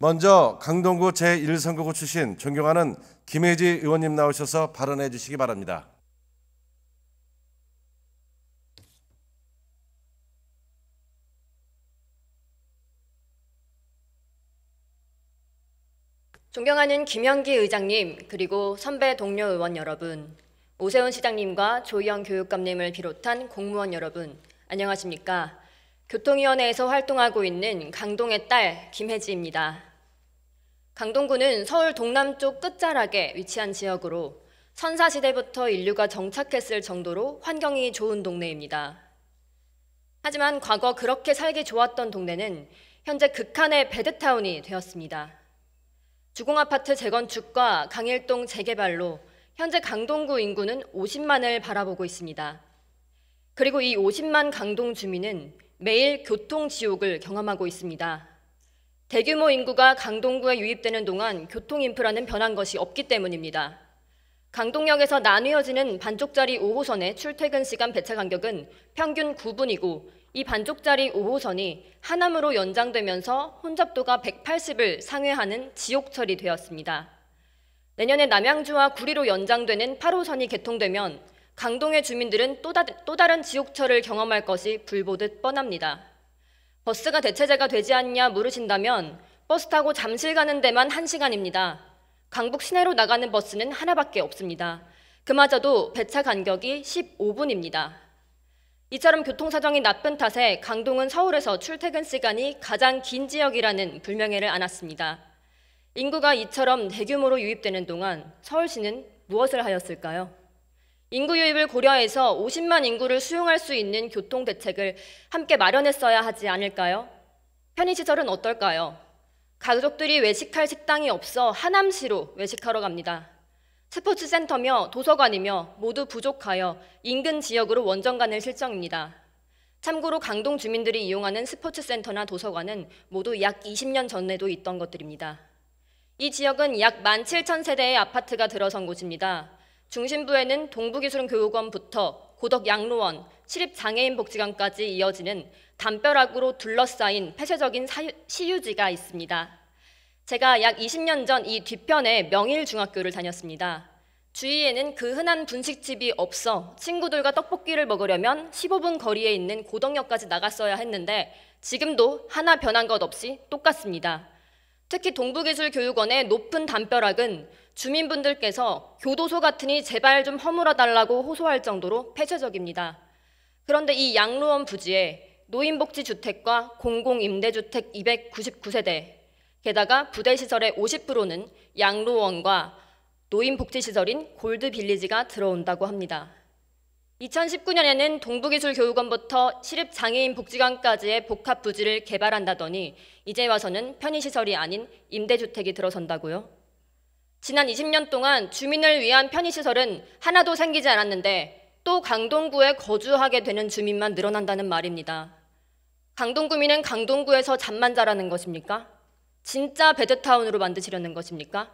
먼저 강동구 제1선거구 출신 존경하는 김혜지 의원님 나오셔서 발언해 주시기 바랍니다. 존경하는 김영기 의장님 그리고 선배 동료 의원 여러분, 오세훈 시장님과 조희영 교육감님을 비롯한 공무원 여러분, 안녕하십니까? 교통위원회에서 활동하고 있는 강동의 딸 김혜지입니다. 강동구는 서울 동남쪽 끝자락에 위치한 지역으로 선사시대부터 인류가 정착했을 정도로 환경이 좋은 동네입니다. 하지만 과거 그렇게 살기 좋았던 동네는 현재 극한의 배드타운이 되었습니다. 주공아파트 재건축과 강일동 재개발로 현재 강동구 인구는 50만을 바라보고 있습니다. 그리고 이 50만 강동 주민은 매일 교통 지옥을 경험하고 있습니다. 대규모 인구가 강동구에 유입되는 동안 교통 인프라는 변한 것이 없기 때문입니다. 강동역에서 나뉘어지는 반쪽짜리 5호선의 출퇴근 시간 배차 간격은 평균 9분이고 이 반쪽짜리 5호선이 하남으로 연장되면서 혼잡도가 180을 상회하는 지옥철이 되었습니다. 내년에 남양주와 구리로 연장되는 8호선이 개통되면 강동의 주민들은 또, 다, 또 다른 지옥철을 경험할 것이 불보듯 뻔합니다. 버스가 대체제가 되지 않냐 물으신다면 버스 타고 잠실 가는 데만 1시간입니다. 강북 시내로 나가는 버스는 하나밖에 없습니다. 그마저도 배차 간격이 15분입니다. 이처럼 교통 사정이 나쁜 탓에 강동은 서울에서 출퇴근 시간이 가장 긴 지역이라는 불명예를 안았습니다. 인구가 이처럼 대규모로 유입되는 동안 서울시는 무엇을 하였을까요? 인구 유입을 고려해서 50만 인구를 수용할 수 있는 교통 대책을 함께 마련했어야 하지 않을까요? 편의시설은 어떨까요? 가족들이 외식할 식당이 없어 하남시로 외식하러 갑니다. 스포츠 센터며 도서관이며 모두 부족하여 인근 지역으로 원정 가는 실정입니다. 참고로 강동 주민들이 이용하는 스포츠 센터나 도서관은 모두 약 20년 전에도 있던 것들입니다. 이 지역은 약 17,000세대의 아파트가 들어선 곳입니다. 중심부에는 동부기술교육원부터 고덕양로원, 시립장애인복지관까지 이어지는 담벼락으로 둘러싸인 폐쇄적인 사유, 시유지가 있습니다. 제가 약 20년 전 이 뒤편에 명일중학교를 다녔습니다. 주위에는 그 흔한 분식집이 없어 친구들과 떡볶이를 먹으려면 15분 거리에 있는 고덕역까지 나갔어야 했는데 지금도 하나 변한 것 없이 똑같습니다. 특히 동부기술교육원의 높은 담벼락은 주민분들께서 교도소 같으니 제발 좀 허물어 달라고 호소할 정도로 폐쇄적입니다. 그런데 이 양로원 부지에 노인복지 주택과 공공임대주택 299세대, 게다가 부대시설의 50%는 양로원과 노인복지시설인 골드빌리지가 들어온다고 합니다. 2019년에는 동부기술교육원부터 시립장애인 복지관까지의 복합부지를 개발한다더니 이제 와서는 편의시설이 아닌 임대주택이 들어선다고요? 지난 20년 동안 주민을 위한 편의시설은 하나도 생기지 않았는데 또 강동구에 거주하게 되는 주민만 늘어난다는 말입니다. 강동구민은 강동구에서 잠만 자라는 것입니까? 진짜 베드타운으로 만드시려는 것입니까?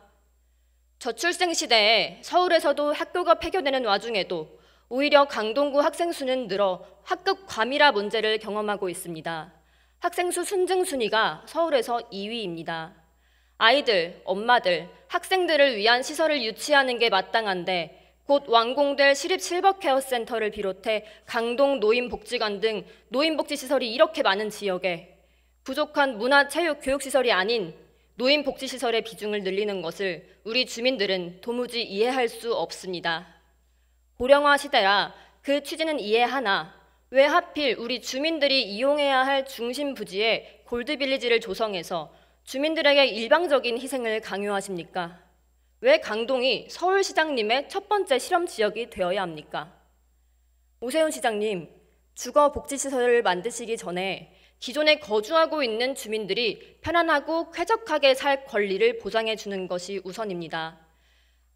저출생 시대에 서울에서도 학교가 폐교되는 와중에도 오히려 강동구 학생 수는 늘어 학급 과밀화 문제를 경험하고 있습니다. 학생 수 순증 순위가 서울에서 2위입니다. 아이들, 엄마들, 학생들을 위한 시설을 유치하는 게 마땅한데 곧 완공될 시립 실버케어센터를 비롯해 강동 노인복지관 등 노인복지시설이 이렇게 많은 지역에 부족한 문화, 체육, 교육시설이 아닌 노인복지시설의 비중을 늘리는 것을 우리 주민들은 도무지 이해할 수 없습니다. 고령화 시대라 그 취지는 이해하나 왜 하필 우리 주민들이 이용해야 할 중심 부지에 골드빌리지를 조성해서 주민들에게 일방적인 희생을 강요하십니까? 왜 강동이 서울시장님의 첫 번째 실험 지역이 되어야 합니까? 오세훈 시장님, 주거복지시설을 만드시기 전에 기존에 거주하고 있는 주민들이 편안하고 쾌적하게 살 권리를 보장해 주는 것이 우선입니다.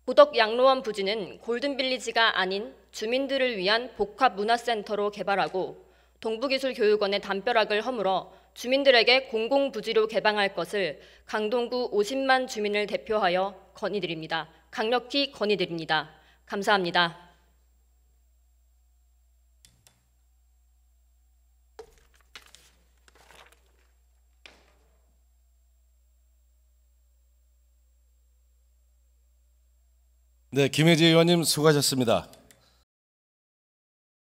고덕 양로원 부지는 골든빌리지가 아닌 주민들을 위한 복합문화센터로 개발하고 동부기술교육원의 담벼락을 허물어 주민들에게 공공부지로 개방할 것을 강동구 50만 주민을 대표하여 건의드립니다. 강력히 건의드립니다. 감사합니다. 네, 김혜지 의원님 수고하셨습니다.